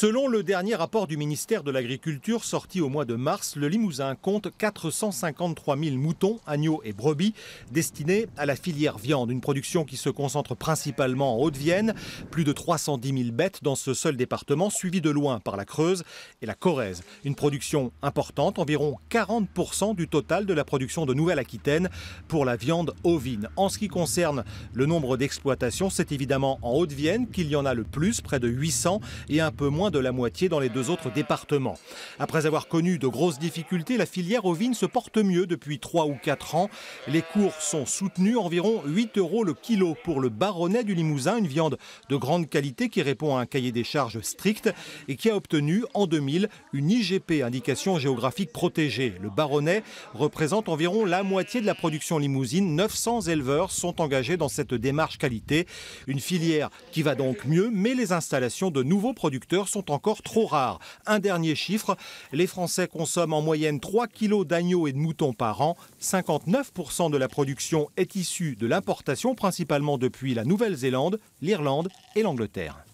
Selon le dernier rapport du ministère de l'Agriculture sorti au mois de mars, le Limousin compte 453 000 moutons, agneaux et brebis destinés à la filière viande, une production qui se concentre principalement en Haute-Vienne, plus de 310 000 bêtes dans ce seul département, suivi de loin par la Creuse et la Corrèze. Une production importante, environ 40% du total de la production de Nouvelle-Aquitaine pour la viande ovine. En ce qui concerne le nombre d'exploitations, c'est évidemment en Haute-Vienne qu'il y en a le plus, près de 800 et un peu moins de la moitié dans les deux autres départements. Après avoir connu de grosses difficultés, la filière ovine se porte mieux depuis trois ou quatre ans. Les cours sont soutenus, environ 8 euros le kilo pour le baronnet du Limousin, une viande de grande qualité qui répond à un cahier des charges strict et qui a obtenu en 2000 une IGP, indication géographique protégée. Le baronnet représente environ la moitié de la production limousine. 900 éleveurs sont engagés dans cette démarche qualité. Une filière qui va donc mieux, mais les installations de nouveaux producteurs sont encore trop rares. Un dernier chiffre, les Français consomment en moyenne 3 kg d'agneaux et de moutons par an. 59% de la production est issue de l'importation, principalement depuis la Nouvelle-Zélande, l'Irlande et l'Angleterre.